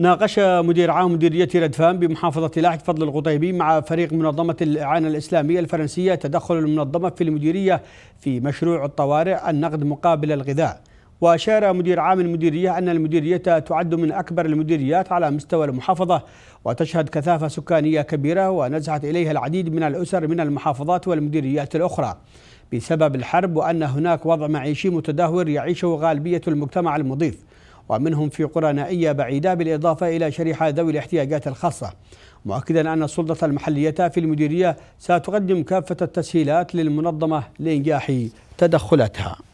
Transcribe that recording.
ناقش مدير عام مديرية ردفان بمحافظة لاحق فضل القطيبي مع فريق منظمة الإعانة الإسلامية الفرنسية تدخل المنظمة في المديرية في مشروع الطوارئ النقد مقابل الغذاء وأشار مدير عام المديرية أن المديرية تعد من أكبر المديريات على مستوى المحافظة وتشهد كثافة سكانية كبيرة ونزحت إليها العديد من الأسر من المحافظات والمديريات الأخرى بسبب الحرب وأن هناك وضع معيشي متدهور يعيشه غالبية المجتمع المضيف ومنهم في قرى نائية بعيدة بالإضافة إلى شريحة ذوي الاحتياجات الخاصة مؤكدا أن السلطة المحلية في المديرية ستقدم كافة التسهيلات للمنظمة لإنجاح تدخلاتها